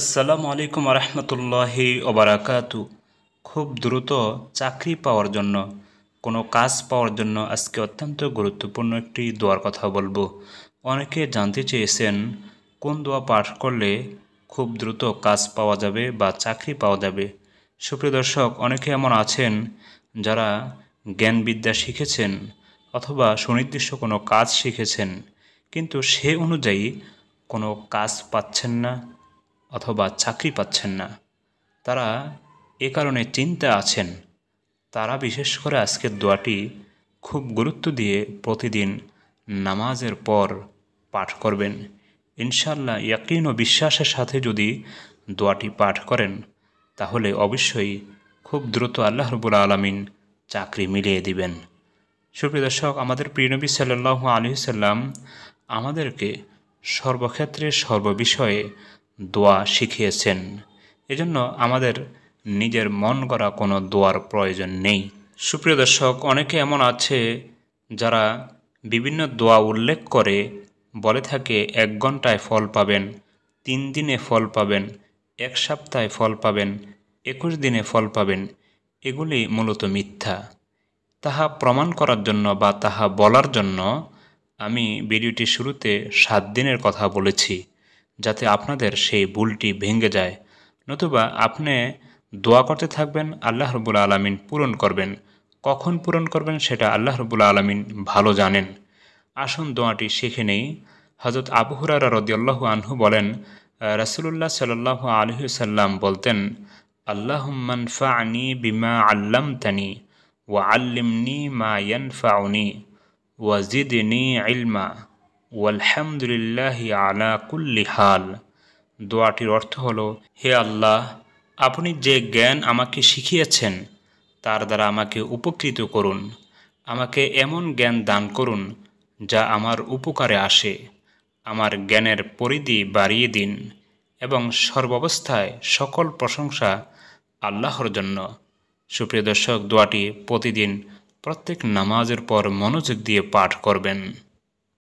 আসসালামু আলাইকুম রহমতুল্লাহি ওবরাকাতু খুব দ্রুত চাকরি পাওয়ার জন্য কোনো কাজ পাওয়ার জন্য আজকে অত্যন্ত গুরুত্বপূর্ণ একটি দোয়ার কথা বলবো অনেকে জানতে চেয়েছেন কোন দোয়া পাঠ করলে খুব দ্রুত কাজ পাওয়া যাবে বা চাকরি পাওয়া যাবে সুপ্রিয় দর্শক অনেকে এমন আছেন যারা জ্ঞান বিদ্যা শিখেছেন অথবা সুনির্দিষ্ট কোনো কাজ শিখেছেন কিন্তু সে অনুযায়ী কোনো কাজ পাচ্ছেন না অথবা চাকরি পাচ্ছেন না তারা এ কারণে চিন্তা আছেন তারা বিশেষ করে আজকের দোয়াটি খুব গুরুত্ব দিয়ে প্রতিদিন নামাজের পর পাঠ করবেন ইনশাল্লাহ ইয়াকিন ও বিশ্বাসের সাথে যদি দোয়াটি পাঠ করেন তাহলে অবশ্যই খুব দ্রুত আল্লাহ রবুল আলমিন চাকরি মিলিয়ে দিবেন সুপ্রিয় দর্শক আমাদের প্রিয়নবী সাল্লু আলহি সাল্লাম আমাদেরকে সর্বক্ষেত্রে সর্ববিষয়ে দোয়া শিখিয়েছেন এজন্য আমাদের নিজের মন করা কোনো দোয়ার প্রয়োজন নেই সুপ্রিয় দর্শক অনেকে এমন আছে যারা বিভিন্ন দোয়া উল্লেখ করে বলে থাকে এক ঘন্টায় ফল পাবেন তিন দিনে ফল পাবেন এক সপ্তাহে ফল পাবেন একুশ দিনে ফল পাবেন এগুলি মূলত মিথ্যা তাহা প্রমাণ করার জন্য বা তাহা বলার জন্য আমি ভিডিওটি শুরুতে সাত দিনের কথা বলেছি যাতে আপনাদের সেই ভুলটি ভেঙে যায় নতুবা আপনি দোয়া করতে থাকবেন আল্লাহ রবুল আলমিন পূরণ করবেন কখন পূরণ করবেন সেটা আল্লাহ রবুল আলমিন ভালো জানেন আসন দোয়াটি শিখে নেই হজরত আবু হুরারা রদিয়াল্লাহ আনহু বলেন রাসুলুল্লাহ সাল্লাহ আলহি সাল্লাম বলতেন মনফা আনি বিমা আল্লাম তানি ও আল্লিমনি মা ইয়ানফাউনি ওয়াজিদনি ইলমা ওয়ালহামদুলিল্লাহ আলা কুল্লি হাল দোয়াটির অর্থ হল হে আল্লাহ আপনি যে জ্ঞান আমাকে শিখিয়েছেন তার দ্বারা আমাকে উপকৃত করুন আমাকে এমন জ্ঞান দান করুন যা আমার উপকারে আসে আমার জ্ঞানের পরিধি বাড়িয়ে দিন এবং সর্বাবস্থায় সকল প্রশংসা আল্লাহর জন্য সুপ্রিয় দর্শক দোয়াটি প্রতিদিন প্রত্যেক নামাজের পর মনোযোগ দিয়ে পাঠ করবেন